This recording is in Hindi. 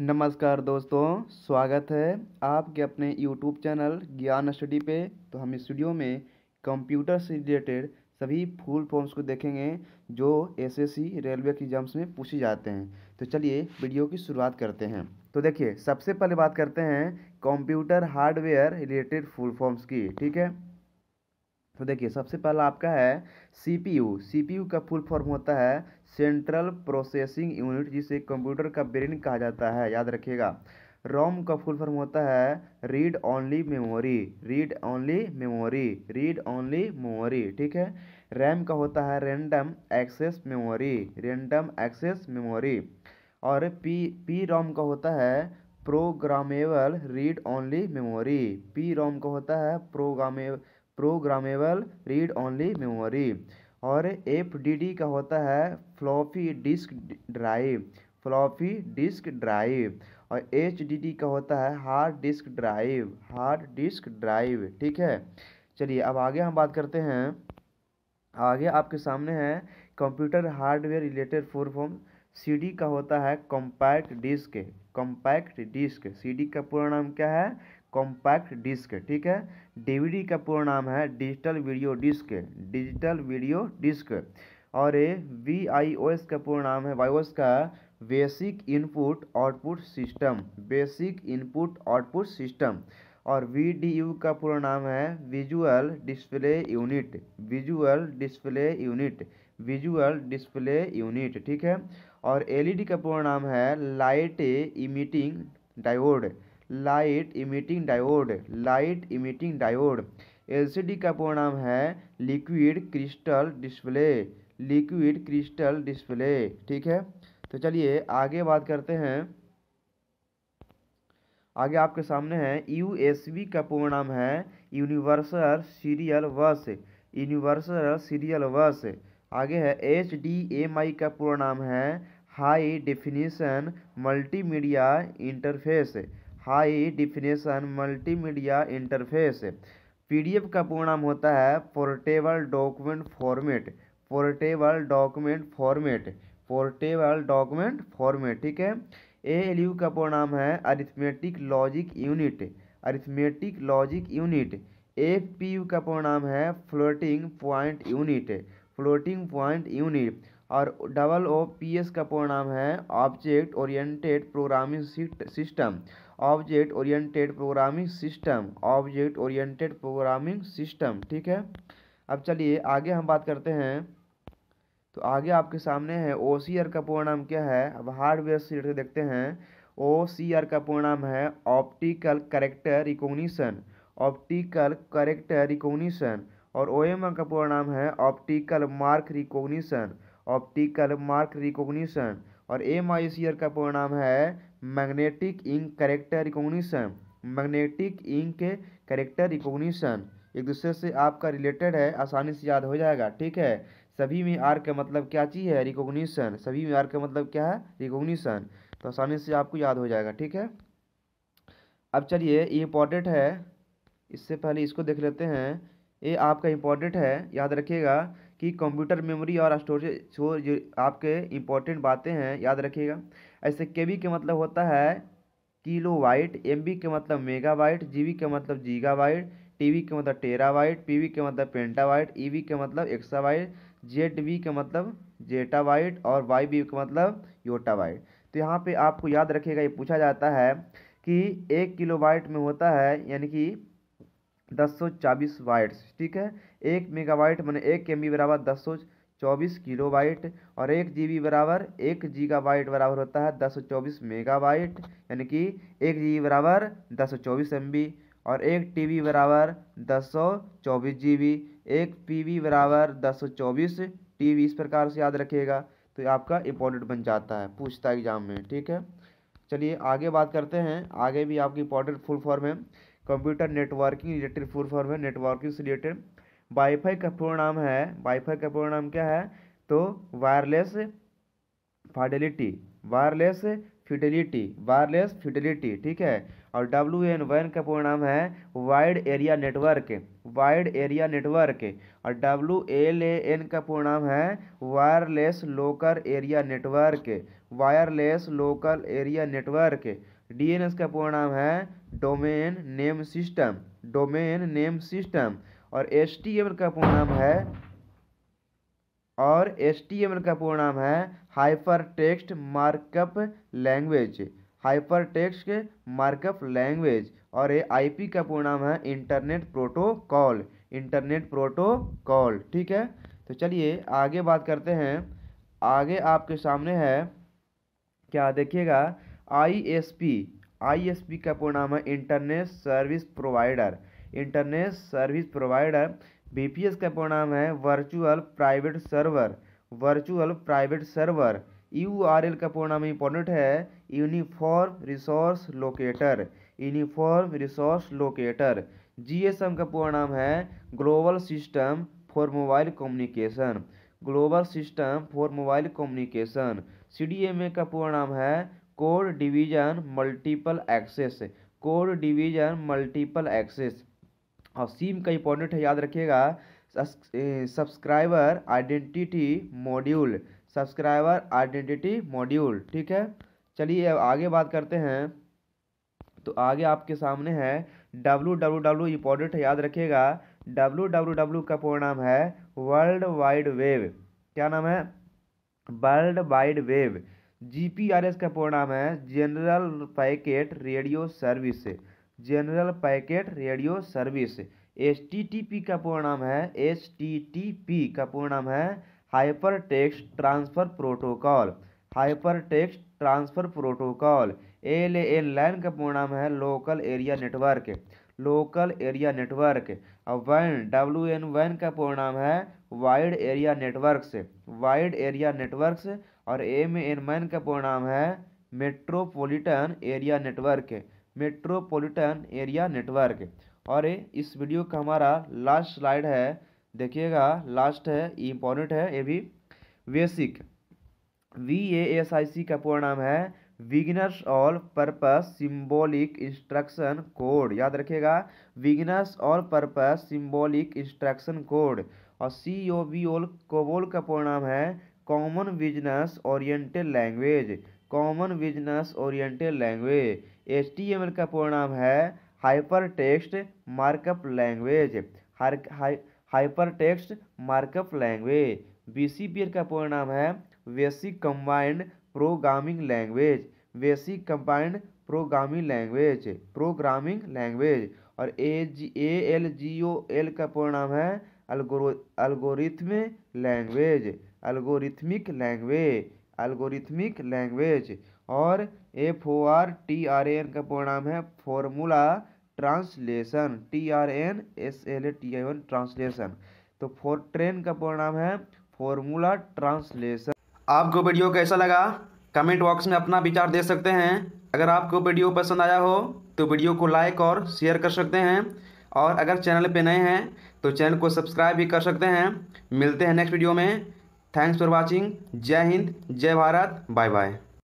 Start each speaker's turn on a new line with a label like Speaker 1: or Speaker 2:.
Speaker 1: नमस्कार दोस्तों स्वागत है आपके अपने YouTube चैनल ज्ञान स्टडी पे तो हम इस वीडियो में कंप्यूटर से रिलेटेड सभी फुल फॉर्म्स को देखेंगे जो एसएससी रेलवे के एग्जाम्स में पूछे जाते हैं तो चलिए वीडियो की शुरुआत करते हैं तो देखिए सबसे पहले बात करते हैं computer hardware related full forms की ठीक है तो देखिए सबसे पहला आपका है पी यू का फुल फॉर्म होता है सेंट्रल प्रोसेसिंग यूनिट जिसे कंप्यूटर का ब्रेन कहा जाता है याद रखिएगा रोम का फुल फॉर्म होता है read only memory read only memory read only memory ठीक है रैम का होता है random access memory random access memory और पी पी रोम का होता है programmable read only memory P ROM का होता है program programmable read only memory और एफ का होता है floppy disk drive floppy disk drive और एच का होता है hard disk drive hard disk drive ठीक है चलिए अब आगे हम बात करते हैं आगे आपके सामने है computer hardware related full form D का होता है compact disc compact disc D का पूरा नाम क्या है कॉम्पैक्ट डिस्क ठीक है डीवीडी का पूरा नाम है digital video disc digital video disc और ये वी आई ओ एस का पूरा नाम है वाईओएस का basic input output system basic input output system और वी डी यू का पूरा नाम है visual display unit visual display unit visual display unit ठीक है और एलईडी का पूरा नाम है light emitting diode light emitting diode light emitting diode LCD का पूर्ण नाम है liquid crystal display liquid crystal display ठीक है तो चलिए आगे बात करते हैं आगे आपके सामने है यू का पूर्ण नाम है universal serial bus universal serial bus आगे है एच डी एम आई का पूर्ण नाम है high multi multimedia interface high definition multimedia interface PDF का नाम होता है portable document format portable document format portable document format ठीक है ए एल यू का नाम है arithmetic logic unit arithmetic logic unit F P U का नाम है floating point unit floating point unit और डबल ओ पी एस का नाम है object oriented programming system object oriented programming system object oriented programming system ठीक है अब चलिए आगे हम बात करते हैं तो आगे आपके सामने है ओ सी आर का पूर्ण नाम क्या है अब हार्डवेयर सीट से देखते हैं ओ सी आर का पूर्ण नाम है optical character recognition optical character recognition और ओ एम का पूर्ण नाम है optical mark recognition optical mark recognition और एम आई सी आर का पूर्ण नाम है magnetic ink character recognition magnetic ink character recognition एक दूसरे से आपका रिलेटेड है आसानी से याद हो जाएगा ठीक है सभी में आर का मतलब क्या चीज़ है रिकॉग्निशन सभी में आर का मतलब क्या है रिकॉग्निशन तो आसानी से आपको याद हो जाएगा ठीक है अब चलिए ये इम्पोर्टेंट है इससे पहले इसको देख लेते हैं ये आपका इम्पोर्टेंट है याद रखिएगा कि कंप्यूटर मेमोरी और स्टोरेज वो आपके इंपॉर्टेंट बातें हैं याद रखिएगा ऐसे के के मतलब होता है किलो वाइट एम बी के मतलब मेगा वाइट जी के मतलब जीगा वाइट टी वी के मतलब टेरा वाइट पी वी के मतलब पेंटा वाइट ई वी के मतलब एक्सा वाइट जेड वी के मतलब जेटा वाइट और वाई बी के मतलब योटा वाइट तो यहाँ पर आपको याद रखिएगा ये पूछा जाता है कि एक किलो वाइट में होता है यानी कि दस सौ चौबीस वाइट्स ठीक है एक मेगावाइट मैंने एक एम बराबर दस सौ चौबीस किलो वाइट और एक जी बराबर एक जीगा वाइट बराबर होता है दस सौ चौबीस मेगा वाइट यानी कि एक जी बराबर दस सौ चौबीस एम और एक टी बराबर दस सौ चौबीस जी एक पी बराबर दस सौ चौबीस टी इस प्रकार से याद रखिएगा तो आपका इंपॉर्टेंट बन जाता है पूछता है एग्जाम में ठीक है चलिए आगे बात करते हैं आगे भी आपकी इंपॉर्टेंट फुल फॉर्म है computer networking related full form है नेटवर्किंग से रिलेटेड वाईफाई का पूर्ण नाम है वाईफाई का पूर्ण नाम क्या है तो wireless fidelity wireless fidelity wireless fidelity ठीक है और डब्ल्यू एन वैन का पूर्ण नाम है wide area network wide area network और डब्ल्यू एल ए एन का पूर्ण नाम है wireless local area network wireless local area network D N S का पूर्ण नाम है domain name system domain name system और एस टी एम का पूर्ण नाम है और एस टी एम का पूर्ण नाम है hyper text markup language hyper text markup language और ये आईपी का पूर्ण नाम है इंटरनेट प्रोटोकॉल इंटरनेट प्रोटोकॉल ठीक है तो चलिए आगे बात करते हैं आगे आपके सामने है क्या देखिएगा आई एस पी आईएसपी का पूर्ण नाम है internet service provider internet service provider VPS का पूर्ण नाम है virtual private server virtual private server U R L का पूर्ण नाम इंपॉर्टेंट है uniform resource locator uniform resource locator GSM का पूर्ण नाम है global system for mobile communication global system for mobile communication C D M A का पूर्ण नाम है core division multiple access core division multiple access और सीम का इंपॉर्टेंट है याद रखिएगा subscriber identity module subscriber identity module ठीक है चलिए अब आगे बात करते हैं तो आगे आपके सामने है डब्लू डब्लू डब्लू इंपॉर्टेंट है याद रखिएगा डब्लू डब्लू डब्लू का पूरा नाम है वर्ल्ड वाइड वेब क्या नाम है वर्ल्ड वाइड वेब जी.पी.आर.एस का पूर्ण नाम है general packet radio service general packet radio service H का पूर्ण नाम है एच का पूर्ण नाम है hyper text transfer protocol hyper text transfer protocol L N line का पूर्ण नाम है local area network local area network और वैन डब्ल्यू एन वैन का पूर्णाम है wide area networks wide area networks और एम एन मैन का पूर्णाम है metropolitan area network metropolitan area network और इस वीडियो का हमारा लास्ट स्लाइड है देखिएगा लास्ट है इम्पोर्टेंट है ये भी basic B A S I C का पूर्णाम है विगनस all purpose symbolic instruction code याद रखिएगा विगनस all purpose symbolic instruction code और C O B O L COBOL का पूर्णाम है common business oriented language common business oriented language H T M L का पूर्णाम है hyper text markup language hyper text markup language B C B L का पूर्णाम है basic combined programming language basic combined programming language programming language और A ji A L G O L का पूर्ण नाम है algo algorithm language algorithmic language algorithmic language और F O R T R N का पूर्ण नाम है formula translation T R N S L A T I N translation तो फोर ट्रेन का पूर्ण नाम है फॉर्मूला ट्रांसलेशन आपको वीडियो कैसा लगा कमेंट बॉक्स में अपना विचार दे सकते हैं अगर आपको वीडियो पसंद आया हो तो वीडियो को लाइक और शेयर कर सकते हैं और अगर चैनल पे नए हैं तो चैनल को सब्सक्राइब भी कर सकते हैं मिलते हैं नेक्स्ट वीडियो में थैंक्स फॉर वॉचिंग जय हिंद जय भारत बाय बाय